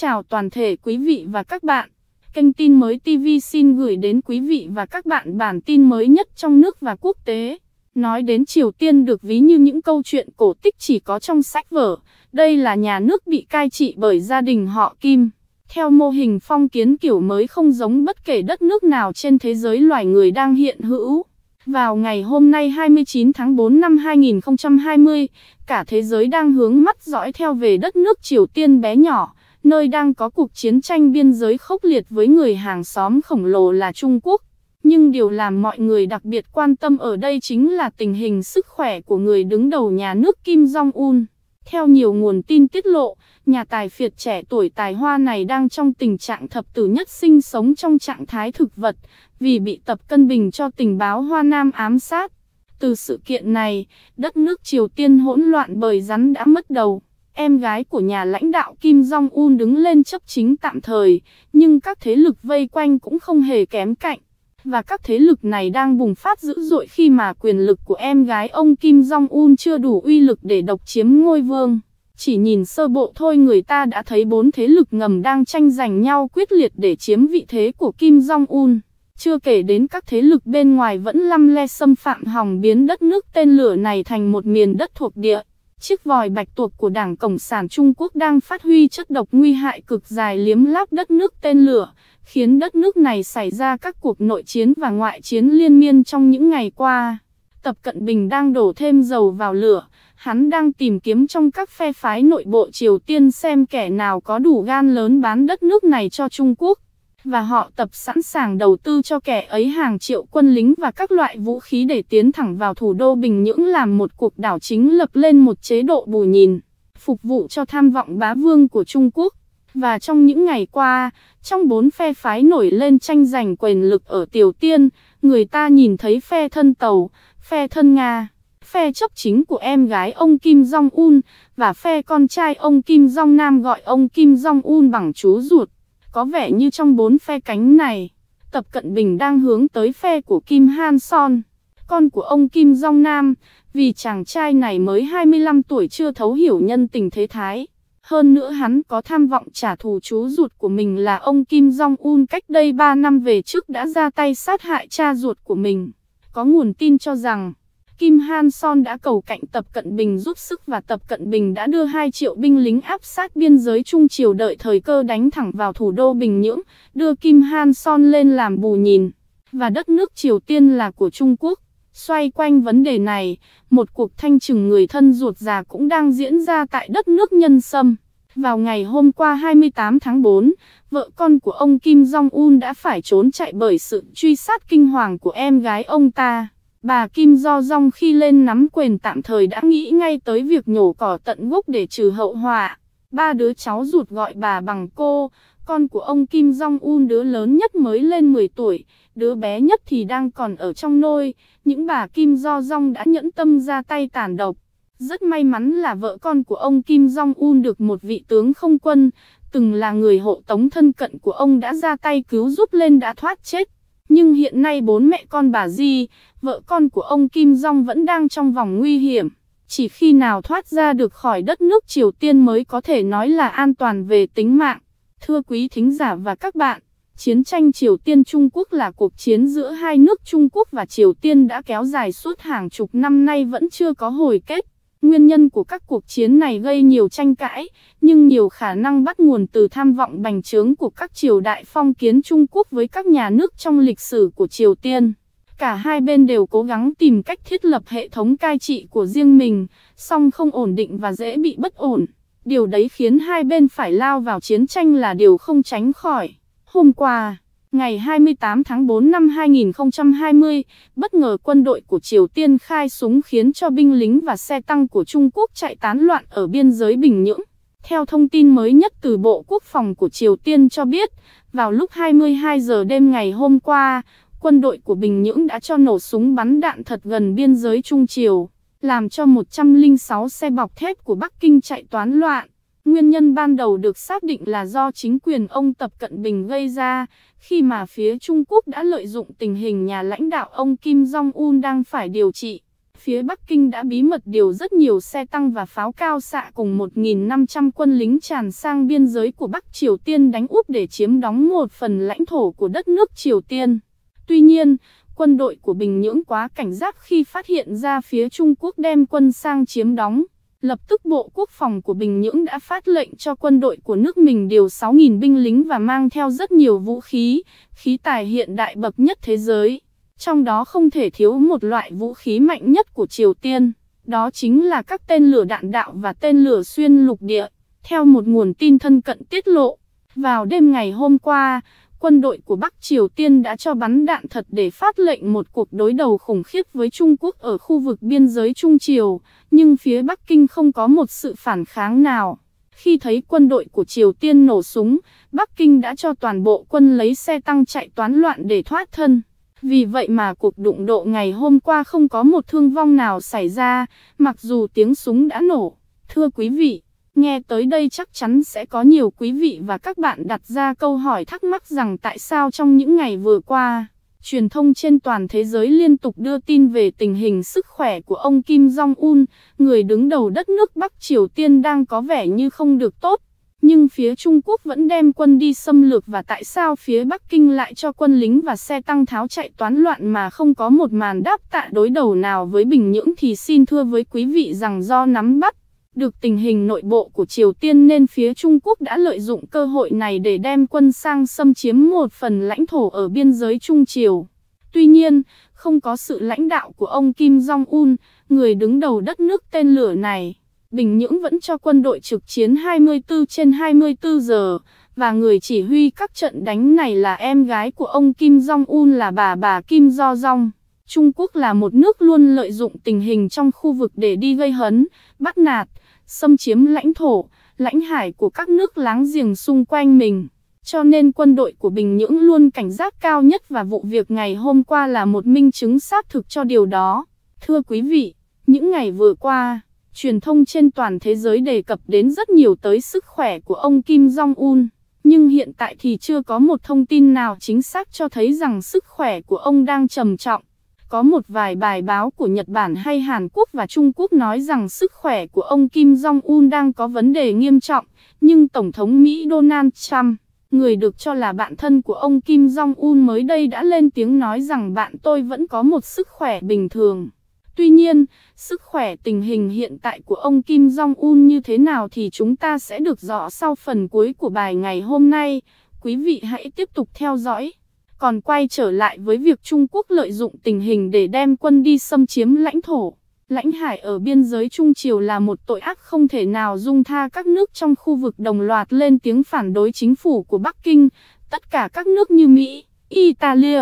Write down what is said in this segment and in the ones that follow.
chào toàn thể quý vị và các bạn. Kênh tin mới TV xin gửi đến quý vị và các bạn bản tin mới nhất trong nước và quốc tế. Nói đến Triều Tiên được ví như những câu chuyện cổ tích chỉ có trong sách vở, đây là nhà nước bị cai trị bởi gia đình họ Kim. Theo mô hình phong kiến kiểu mới không giống bất kể đất nước nào trên thế giới loài người đang hiện hữu. Vào ngày hôm nay 29 tháng 4 năm 2020, cả thế giới đang hướng mắt dõi theo về đất nước Triều Tiên bé nhỏ nơi đang có cuộc chiến tranh biên giới khốc liệt với người hàng xóm khổng lồ là Trung Quốc. Nhưng điều làm mọi người đặc biệt quan tâm ở đây chính là tình hình sức khỏe của người đứng đầu nhà nước Kim Jong-un. Theo nhiều nguồn tin tiết lộ, nhà tài phiệt trẻ tuổi tài hoa này đang trong tình trạng thập tử nhất sinh sống trong trạng thái thực vật, vì bị tập cân bình cho tình báo Hoa Nam ám sát. Từ sự kiện này, đất nước Triều Tiên hỗn loạn bởi rắn đã mất đầu. Em gái của nhà lãnh đạo Kim Jong-un đứng lên chấp chính tạm thời, nhưng các thế lực vây quanh cũng không hề kém cạnh. Và các thế lực này đang bùng phát dữ dội khi mà quyền lực của em gái ông Kim Jong-un chưa đủ uy lực để độc chiếm ngôi vương. Chỉ nhìn sơ bộ thôi người ta đã thấy bốn thế lực ngầm đang tranh giành nhau quyết liệt để chiếm vị thế của Kim Jong-un. Chưa kể đến các thế lực bên ngoài vẫn lăm le xâm phạm hòng biến đất nước tên lửa này thành một miền đất thuộc địa. Chiếc vòi bạch tuộc của Đảng Cộng sản Trung Quốc đang phát huy chất độc nguy hại cực dài liếm láp đất nước tên lửa, khiến đất nước này xảy ra các cuộc nội chiến và ngoại chiến liên miên trong những ngày qua. Tập Cận Bình đang đổ thêm dầu vào lửa, hắn đang tìm kiếm trong các phe phái nội bộ Triều Tiên xem kẻ nào có đủ gan lớn bán đất nước này cho Trung Quốc và họ tập sẵn sàng đầu tư cho kẻ ấy hàng triệu quân lính và các loại vũ khí để tiến thẳng vào thủ đô Bình Nhưỡng làm một cuộc đảo chính lập lên một chế độ bù nhìn, phục vụ cho tham vọng bá vương của Trung Quốc. Và trong những ngày qua, trong bốn phe phái nổi lên tranh giành quyền lực ở Tiểu Tiên, người ta nhìn thấy phe thân Tàu, phe thân Nga phe chấp chính của em gái ông Kim Jong-un và phe con trai ông Kim Jong-nam gọi ông Kim Jong-un bằng chú ruột. Có vẻ như trong bốn phe cánh này, Tập Cận Bình đang hướng tới phe của Kim Han Son, con của ông Kim Jong Nam, vì chàng trai này mới 25 tuổi chưa thấu hiểu nhân tình thế thái. Hơn nữa hắn có tham vọng trả thù chú ruột của mình là ông Kim Jong-un cách đây 3 năm về trước đã ra tay sát hại cha ruột của mình. Có nguồn tin cho rằng, Kim Han Son đã cầu cạnh Tập Cận Bình giúp sức và Tập Cận Bình đã đưa 2 triệu binh lính áp sát biên giới Trung Triều đợi thời cơ đánh thẳng vào thủ đô Bình Nhưỡng, đưa Kim Han Son lên làm bù nhìn. Và đất nước Triều Tiên là của Trung Quốc. Xoay quanh vấn đề này, một cuộc thanh trừng người thân ruột già cũng đang diễn ra tại đất nước nhân sâm. Vào ngày hôm qua 28 tháng 4, vợ con của ông Kim Jong-un đã phải trốn chạy bởi sự truy sát kinh hoàng của em gái ông ta. Bà Kim Do Dong khi lên nắm quyền tạm thời đã nghĩ ngay tới việc nhổ cỏ tận gốc để trừ hậu họa. Ba đứa cháu ruột gọi bà bằng cô, con của ông Kim Jong Un đứa lớn nhất mới lên 10 tuổi, đứa bé nhất thì đang còn ở trong nôi, những bà Kim Do Jong đã nhẫn tâm ra tay tàn độc. Rất may mắn là vợ con của ông Kim Jong Un được một vị tướng không quân, từng là người hộ tống thân cận của ông đã ra tay cứu giúp lên đã thoát chết. Nhưng hiện nay bốn mẹ con bà Di, vợ con của ông Kim Jong vẫn đang trong vòng nguy hiểm. Chỉ khi nào thoát ra được khỏi đất nước Triều Tiên mới có thể nói là an toàn về tính mạng. Thưa quý thính giả và các bạn, chiến tranh Triều Tiên-Trung Quốc là cuộc chiến giữa hai nước Trung Quốc và Triều Tiên đã kéo dài suốt hàng chục năm nay vẫn chưa có hồi kết. Nguyên nhân của các cuộc chiến này gây nhiều tranh cãi, nhưng nhiều khả năng bắt nguồn từ tham vọng bành trướng của các triều đại phong kiến Trung Quốc với các nhà nước trong lịch sử của Triều Tiên. Cả hai bên đều cố gắng tìm cách thiết lập hệ thống cai trị của riêng mình, song không ổn định và dễ bị bất ổn. Điều đấy khiến hai bên phải lao vào chiến tranh là điều không tránh khỏi. Hôm qua... Ngày 28 tháng 4 năm 2020, bất ngờ quân đội của Triều Tiên khai súng khiến cho binh lính và xe tăng của Trung Quốc chạy tán loạn ở biên giới Bình Nhưỡng. Theo thông tin mới nhất từ Bộ Quốc phòng của Triều Tiên cho biết, vào lúc 22 giờ đêm ngày hôm qua, quân đội của Bình Nhưỡng đã cho nổ súng bắn đạn thật gần biên giới Trung Triều, làm cho 106 xe bọc thép của Bắc Kinh chạy toán loạn. Nguyên nhân ban đầu được xác định là do chính quyền ông Tập Cận Bình gây ra, khi mà phía Trung Quốc đã lợi dụng tình hình nhà lãnh đạo ông Kim Jong-un đang phải điều trị. Phía Bắc Kinh đã bí mật điều rất nhiều xe tăng và pháo cao xạ cùng 1.500 quân lính tràn sang biên giới của Bắc Triều Tiên đánh úp để chiếm đóng một phần lãnh thổ của đất nước Triều Tiên. Tuy nhiên, quân đội của Bình Nhưỡng quá cảnh giác khi phát hiện ra phía Trung Quốc đem quân sang chiếm đóng. Lập tức Bộ Quốc phòng của Bình Nhưỡng đã phát lệnh cho quân đội của nước mình điều 6.000 binh lính và mang theo rất nhiều vũ khí, khí tài hiện đại bậc nhất thế giới. Trong đó không thể thiếu một loại vũ khí mạnh nhất của Triều Tiên, đó chính là các tên lửa đạn đạo và tên lửa xuyên lục địa. Theo một nguồn tin thân cận tiết lộ, vào đêm ngày hôm qua, quân đội của Bắc Triều Tiên đã cho bắn đạn thật để phát lệnh một cuộc đối đầu khủng khiếp với Trung Quốc ở khu vực biên giới Trung Triều, nhưng phía Bắc Kinh không có một sự phản kháng nào. Khi thấy quân đội của Triều Tiên nổ súng, Bắc Kinh đã cho toàn bộ quân lấy xe tăng chạy toán loạn để thoát thân. Vì vậy mà cuộc đụng độ ngày hôm qua không có một thương vong nào xảy ra, mặc dù tiếng súng đã nổ. Thưa quý vị, Nghe tới đây chắc chắn sẽ có nhiều quý vị và các bạn đặt ra câu hỏi thắc mắc rằng tại sao trong những ngày vừa qua, truyền thông trên toàn thế giới liên tục đưa tin về tình hình sức khỏe của ông Kim Jong-un, người đứng đầu đất nước Bắc Triều Tiên đang có vẻ như không được tốt. Nhưng phía Trung Quốc vẫn đem quân đi xâm lược và tại sao phía Bắc Kinh lại cho quân lính và xe tăng tháo chạy toán loạn mà không có một màn đáp tạ đối đầu nào với Bình Nhưỡng thì xin thưa với quý vị rằng do nắm bắt được tình hình nội bộ của Triều Tiên nên phía Trung Quốc đã lợi dụng cơ hội này để đem quân sang xâm chiếm một phần lãnh thổ ở biên giới Trung Triều. Tuy nhiên, không có sự lãnh đạo của ông Kim Jong-un, người đứng đầu đất nước tên lửa này. Bình Nhưỡng vẫn cho quân đội trực chiến 24 trên 24 giờ, và người chỉ huy các trận đánh này là em gái của ông Kim Jong-un là bà bà Kim Do-jong. Trung Quốc là một nước luôn lợi dụng tình hình trong khu vực để đi gây hấn, bắt nạt, xâm chiếm lãnh thổ, lãnh hải của các nước láng giềng xung quanh mình. Cho nên quân đội của Bình Nhưỡng luôn cảnh giác cao nhất và vụ việc ngày hôm qua là một minh chứng xác thực cho điều đó. Thưa quý vị, những ngày vừa qua, truyền thông trên toàn thế giới đề cập đến rất nhiều tới sức khỏe của ông Kim Jong-un. Nhưng hiện tại thì chưa có một thông tin nào chính xác cho thấy rằng sức khỏe của ông đang trầm trọng. Có một vài bài báo của Nhật Bản hay Hàn Quốc và Trung Quốc nói rằng sức khỏe của ông Kim Jong-un đang có vấn đề nghiêm trọng, nhưng Tổng thống Mỹ Donald Trump, người được cho là bạn thân của ông Kim Jong-un mới đây đã lên tiếng nói rằng bạn tôi vẫn có một sức khỏe bình thường. Tuy nhiên, sức khỏe tình hình hiện tại của ông Kim Jong-un như thế nào thì chúng ta sẽ được rõ sau phần cuối của bài ngày hôm nay. Quý vị hãy tiếp tục theo dõi còn quay trở lại với việc Trung Quốc lợi dụng tình hình để đem quân đi xâm chiếm lãnh thổ. Lãnh hải ở biên giới Trung Triều là một tội ác không thể nào dung tha các nước trong khu vực đồng loạt lên tiếng phản đối chính phủ của Bắc Kinh, tất cả các nước như Mỹ, Italia,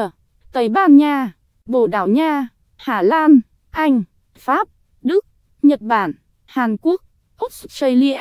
Tây Ban Nha, Bồ Đào Nha, Hà Lan, Anh, Pháp, Đức, Nhật Bản, Hàn Quốc, Australia,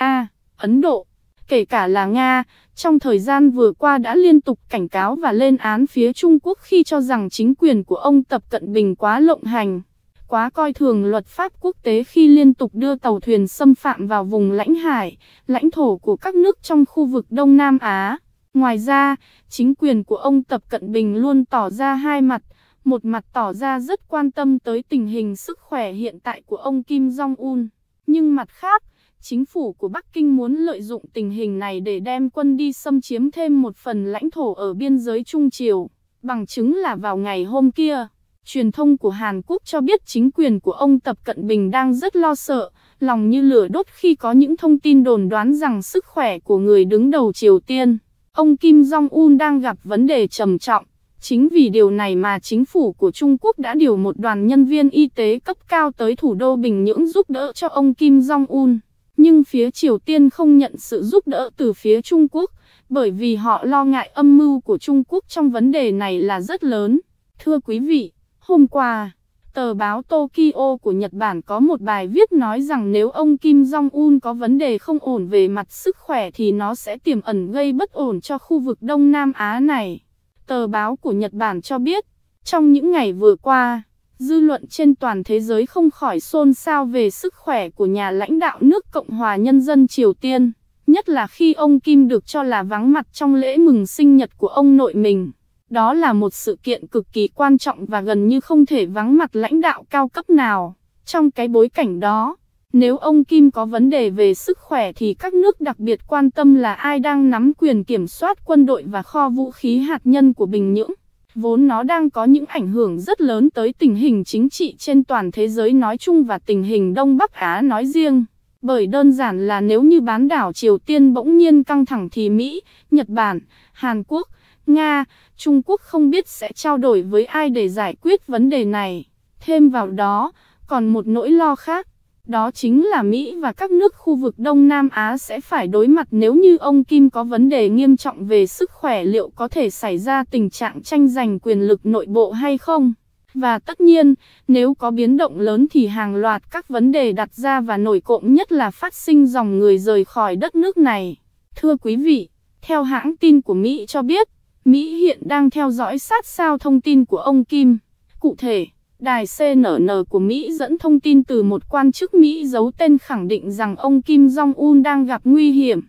Ấn Độ kể cả là Nga, trong thời gian vừa qua đã liên tục cảnh cáo và lên án phía Trung Quốc khi cho rằng chính quyền của ông Tập Cận Bình quá lộng hành, quá coi thường luật pháp quốc tế khi liên tục đưa tàu thuyền xâm phạm vào vùng lãnh hải, lãnh thổ của các nước trong khu vực Đông Nam Á. Ngoài ra, chính quyền của ông Tập Cận Bình luôn tỏ ra hai mặt, một mặt tỏ ra rất quan tâm tới tình hình sức khỏe hiện tại của ông Kim Jong-un, nhưng mặt khác, chính phủ của Bắc Kinh muốn lợi dụng tình hình này để đem quân đi xâm chiếm thêm một phần lãnh thổ ở biên giới Trung Triều. Bằng chứng là vào ngày hôm kia, truyền thông của Hàn Quốc cho biết chính quyền của ông Tập Cận Bình đang rất lo sợ, lòng như lửa đốt khi có những thông tin đồn đoán rằng sức khỏe của người đứng đầu Triều Tiên, ông Kim Jong-un đang gặp vấn đề trầm trọng. Chính vì điều này mà chính phủ của Trung Quốc đã điều một đoàn nhân viên y tế cấp cao tới thủ đô Bình Nhưỡng giúp đỡ cho ông Kim Jong-un. Nhưng phía Triều Tiên không nhận sự giúp đỡ từ phía Trung Quốc, bởi vì họ lo ngại âm mưu của Trung Quốc trong vấn đề này là rất lớn. Thưa quý vị, hôm qua, tờ báo Tokyo của Nhật Bản có một bài viết nói rằng nếu ông Kim Jong-un có vấn đề không ổn về mặt sức khỏe thì nó sẽ tiềm ẩn gây bất ổn cho khu vực Đông Nam Á này. Tờ báo của Nhật Bản cho biết, trong những ngày vừa qua, Dư luận trên toàn thế giới không khỏi xôn xao về sức khỏe của nhà lãnh đạo nước Cộng hòa Nhân dân Triều Tiên, nhất là khi ông Kim được cho là vắng mặt trong lễ mừng sinh nhật của ông nội mình. Đó là một sự kiện cực kỳ quan trọng và gần như không thể vắng mặt lãnh đạo cao cấp nào. Trong cái bối cảnh đó, nếu ông Kim có vấn đề về sức khỏe thì các nước đặc biệt quan tâm là ai đang nắm quyền kiểm soát quân đội và kho vũ khí hạt nhân của Bình Nhưỡng vốn nó đang có những ảnh hưởng rất lớn tới tình hình chính trị trên toàn thế giới nói chung và tình hình Đông Bắc Á nói riêng. Bởi đơn giản là nếu như bán đảo Triều Tiên bỗng nhiên căng thẳng thì Mỹ, Nhật Bản, Hàn Quốc, Nga, Trung Quốc không biết sẽ trao đổi với ai để giải quyết vấn đề này. Thêm vào đó, còn một nỗi lo khác, đó chính là Mỹ và các nước khu vực Đông Nam Á sẽ phải đối mặt nếu như ông Kim có vấn đề nghiêm trọng về sức khỏe liệu có thể xảy ra tình trạng tranh giành quyền lực nội bộ hay không. Và tất nhiên, nếu có biến động lớn thì hàng loạt các vấn đề đặt ra và nổi cộng nhất là phát sinh dòng người rời khỏi đất nước này. Thưa quý vị, theo hãng tin của Mỹ cho biết, Mỹ hiện đang theo dõi sát sao thông tin của ông Kim. Cụ thể, Đài CNN của Mỹ dẫn thông tin từ một quan chức Mỹ giấu tên khẳng định rằng ông Kim Jong-un đang gặp nguy hiểm.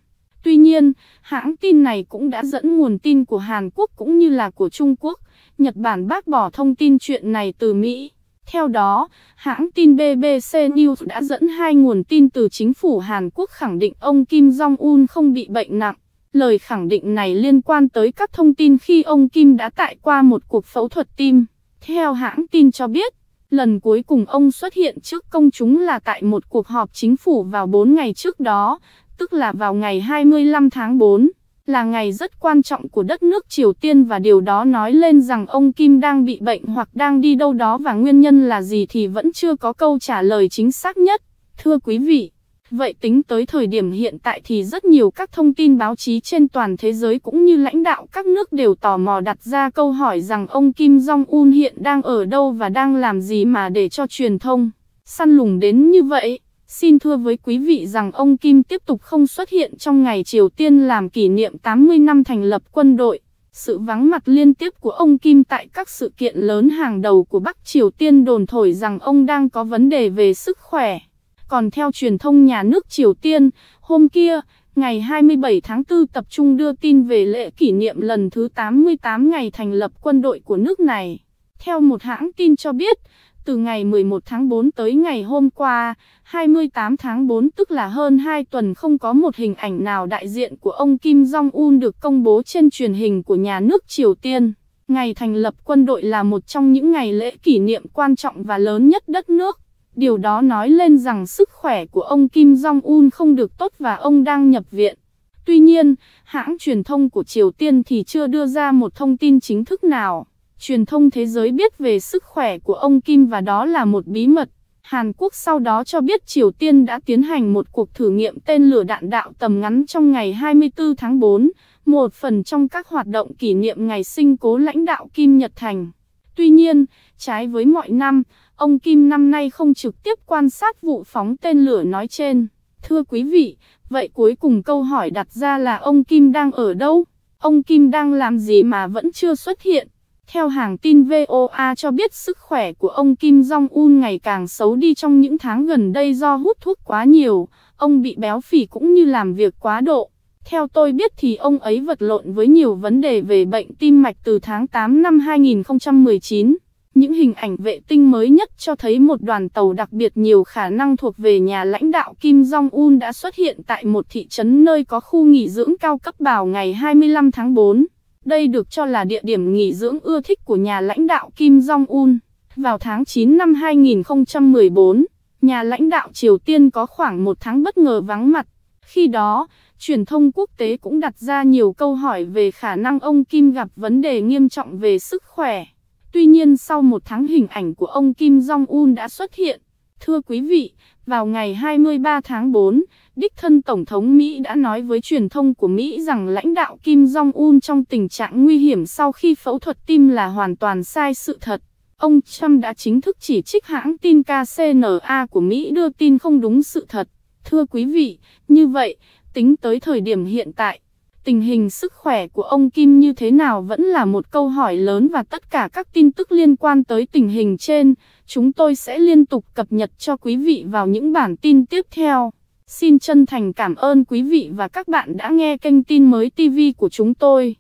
Tuy nhiên, hãng tin này cũng đã dẫn nguồn tin của Hàn Quốc cũng như là của Trung Quốc, Nhật Bản bác bỏ thông tin chuyện này từ Mỹ. Theo đó, hãng tin BBC News đã dẫn hai nguồn tin từ chính phủ Hàn Quốc khẳng định ông Kim Jong-un không bị bệnh nặng. Lời khẳng định này liên quan tới các thông tin khi ông Kim đã tại qua một cuộc phẫu thuật tim. Theo hãng tin cho biết, lần cuối cùng ông xuất hiện trước công chúng là tại một cuộc họp chính phủ vào 4 ngày trước đó, tức là vào ngày 25 tháng 4, là ngày rất quan trọng của đất nước Triều Tiên và điều đó nói lên rằng ông Kim đang bị bệnh hoặc đang đi đâu đó và nguyên nhân là gì thì vẫn chưa có câu trả lời chính xác nhất. Thưa quý vị, Vậy tính tới thời điểm hiện tại thì rất nhiều các thông tin báo chí trên toàn thế giới cũng như lãnh đạo các nước đều tò mò đặt ra câu hỏi rằng ông Kim Jong-un hiện đang ở đâu và đang làm gì mà để cho truyền thông săn lùng đến như vậy. Xin thưa với quý vị rằng ông Kim tiếp tục không xuất hiện trong ngày Triều Tiên làm kỷ niệm 80 năm thành lập quân đội. Sự vắng mặt liên tiếp của ông Kim tại các sự kiện lớn hàng đầu của Bắc Triều Tiên đồn thổi rằng ông đang có vấn đề về sức khỏe. Còn theo truyền thông nhà nước Triều Tiên, hôm kia, ngày 27 tháng 4 tập trung đưa tin về lễ kỷ niệm lần thứ 88 ngày thành lập quân đội của nước này. Theo một hãng tin cho biết, từ ngày 11 tháng 4 tới ngày hôm qua, 28 tháng 4 tức là hơn 2 tuần không có một hình ảnh nào đại diện của ông Kim Jong-un được công bố trên truyền hình của nhà nước Triều Tiên. Ngày thành lập quân đội là một trong những ngày lễ kỷ niệm quan trọng và lớn nhất đất nước. Điều đó nói lên rằng sức khỏe của ông Kim Jong-un không được tốt và ông đang nhập viện. Tuy nhiên, hãng truyền thông của Triều Tiên thì chưa đưa ra một thông tin chính thức nào. Truyền thông thế giới biết về sức khỏe của ông Kim và đó là một bí mật. Hàn Quốc sau đó cho biết Triều Tiên đã tiến hành một cuộc thử nghiệm tên lửa đạn đạo tầm ngắn trong ngày 24 tháng 4, một phần trong các hoạt động kỷ niệm ngày sinh cố lãnh đạo Kim Nhật Thành. Tuy nhiên, trái với mọi năm, ông Kim năm nay không trực tiếp quan sát vụ phóng tên lửa nói trên. Thưa quý vị, vậy cuối cùng câu hỏi đặt ra là ông Kim đang ở đâu? Ông Kim đang làm gì mà vẫn chưa xuất hiện? Theo hàng tin VOA cho biết sức khỏe của ông Kim Jong-un ngày càng xấu đi trong những tháng gần đây do hút thuốc quá nhiều, ông bị béo phì cũng như làm việc quá độ. Theo tôi biết thì ông ấy vật lộn với nhiều vấn đề về bệnh tim mạch từ tháng 8 năm 2019. Những hình ảnh vệ tinh mới nhất cho thấy một đoàn tàu đặc biệt nhiều khả năng thuộc về nhà lãnh đạo Kim Jong-un đã xuất hiện tại một thị trấn nơi có khu nghỉ dưỡng cao cấp vào ngày 25 tháng 4. Đây được cho là địa điểm nghỉ dưỡng ưa thích của nhà lãnh đạo Kim Jong-un. Vào tháng 9 năm 2014, nhà lãnh đạo Triều Tiên có khoảng một tháng bất ngờ vắng mặt khi đó, truyền thông quốc tế cũng đặt ra nhiều câu hỏi về khả năng ông Kim gặp vấn đề nghiêm trọng về sức khỏe. Tuy nhiên sau một tháng hình ảnh của ông Kim Jong-un đã xuất hiện. Thưa quý vị, vào ngày 23 tháng 4, đích thân Tổng thống Mỹ đã nói với truyền thông của Mỹ rằng lãnh đạo Kim Jong-un trong tình trạng nguy hiểm sau khi phẫu thuật tim là hoàn toàn sai sự thật. Ông Trump đã chính thức chỉ trích hãng tin KCNA của Mỹ đưa tin không đúng sự thật. Thưa quý vị, như vậy, tính tới thời điểm hiện tại, tình hình sức khỏe của ông Kim như thế nào vẫn là một câu hỏi lớn và tất cả các tin tức liên quan tới tình hình trên, chúng tôi sẽ liên tục cập nhật cho quý vị vào những bản tin tiếp theo. Xin chân thành cảm ơn quý vị và các bạn đã nghe kênh tin mới TV của chúng tôi.